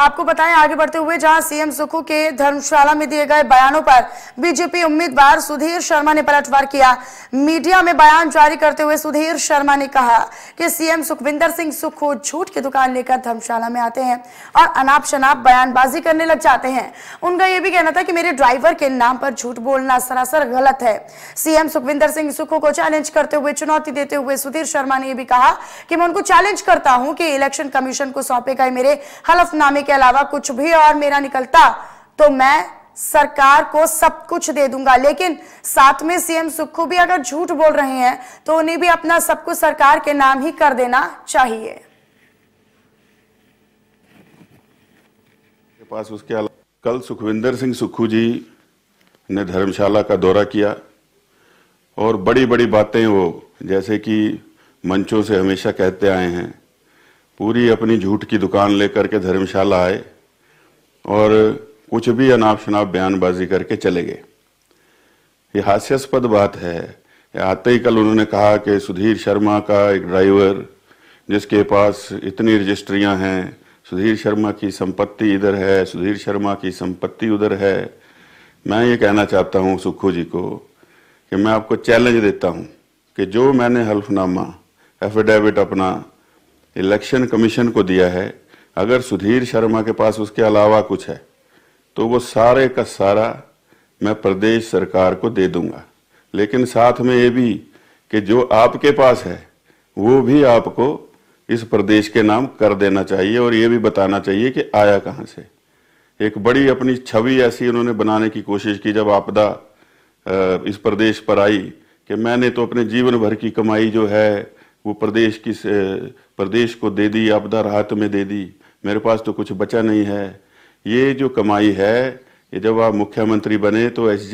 आपको बताएं आगे बढ़ते हुए जहां सीएम सुखू के धर्मशाला में दिए गए बयानों पर बीजेपी उम्मीदवार सुधीर शर्मा ने पलटवार किया मीडिया में बयान जारी करते हुए सुधीर शर्मा ने कहा कि सीएम सुखविंदर सिंह सुखू झूठ की दुकान लेकर धर्मशाला में आते हैं और अनाप शनाप बयानबाजी करने लग जाते हैं उनका यह भी कहना था कि मेरे ड्राइवर के नाम पर झूठ बोलना सरासर गलत है सीएम सुखविंदर सिंह सुखू को चैलेंज करते हुए चुनौती देते हुए सुधीर शर्मा ने यह भी कहा कि मैं उनको चैलेंज करता हूं कि इलेक्शन कमीशन को सौंपे गए मेरे हलफनामे के अलावा कुछ भी और मेरा निकलता तो मैं सरकार को सब कुछ दे दूंगा लेकिन साथ में सीएम सुक्खू भी अगर झूठ बोल रहे हैं तो उन्हें भी अपना सब कुछ सरकार के नाम ही कर देना चाहिए पास उसके कल सुखविंदर सिंह सुक्खू जी ने धर्मशाला का दौरा किया और बड़ी बड़ी बातें वो जैसे कि मंचों से हमेशा कहते आए हैं पूरी अपनी झूठ की दुकान लेकर के धर्मशाला आए और कुछ भी अनाप शनाप बयानबाजी करके चले गए ये हास्यास्पद बात है आते ही कल उन्होंने कहा कि सुधीर शर्मा का एक ड्राइवर जिसके पास इतनी रजिस्ट्रियां हैं सुधीर शर्मा की संपत्ति इधर है सुधीर शर्मा की संपत्ति उधर है मैं ये कहना चाहता हूँ सुखू जी को कि मैं आपको चैलेंज देता हूँ कि जो मैंने हल्फनामा एफिडेविट अपना इलेक्शन कमीशन को दिया है अगर सुधीर शर्मा के पास उसके अलावा कुछ है तो वो सारे का सारा मैं प्रदेश सरकार को दे दूंगा लेकिन साथ में ये भी कि जो आपके पास है वो भी आपको इस प्रदेश के नाम कर देना चाहिए और ये भी बताना चाहिए कि आया कहाँ से एक बड़ी अपनी छवि ऐसी उन्होंने बनाने की कोशिश की जब आपदा इस प्रदेश पर आई कि मैंने तो अपने जीवन भर की कमाई जो है वो प्रदेश की प्रदेश को दे दी आपदा राहत में दे दी मेरे पास तो कुछ बचा नहीं है ये जो कमाई है ये जब आप मुख्यमंत्री बने तो एस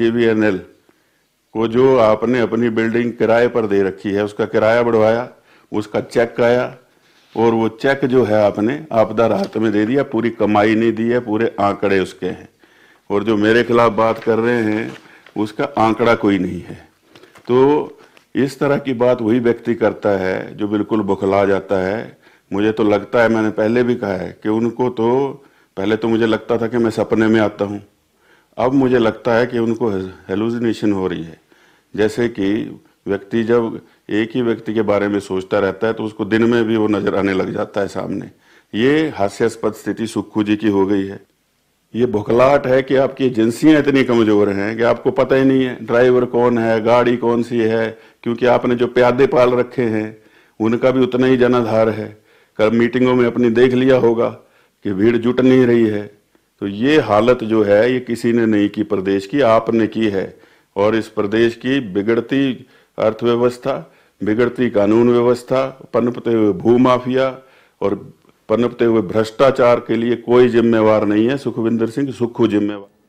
को जो आपने अपनी बिल्डिंग किराए पर दे रखी है उसका किराया बढ़वाया उसका चेक आया और वो चेक जो है आपने आपदा राहत में दे दिया पूरी कमाई नहीं दी है पूरे आंकड़े उसके हैं और जो मेरे खिलाफ बात कर रहे हैं उसका आंकड़ा कोई नहीं है तो इस तरह की बात वही व्यक्ति करता है जो बिल्कुल बुखला जाता है मुझे तो लगता है मैंने पहले भी कहा है कि उनको तो पहले तो मुझे लगता था कि मैं सपने में आता हूँ अब मुझे लगता है कि उनको हेलुजिनेशन हो रही है जैसे कि व्यक्ति जब एक ही व्यक्ति के बारे में सोचता रहता है तो उसको दिन में भी वो नजर आने लग जाता है सामने ये हास्यास्पद स्थिति सुक्खू जी की हो गई है ये भुखलाहट है कि आपकी एजेंसियां इतनी कमजोर हैं कि आपको पता ही नहीं है ड्राइवर कौन है गाड़ी कौन सी है क्योंकि आपने जो प्यादे पाल रखे हैं उनका भी उतना ही जनाधार है कल मीटिंगों में अपनी देख लिया होगा कि भीड़ जुट नहीं रही है तो ये हालत जो है ये किसी ने नहीं की प्रदेश की आपने की है और इस प्रदेश की बिगड़ती अर्थव्यवस्था बिगड़ती कानून व्यवस्था पनपते हुए भूमाफिया और पनपते हुए भ्रष्टाचार के लिए कोई जिम्मेवार नहीं है सुखविंदर सिंह सुखू जिम्मेवार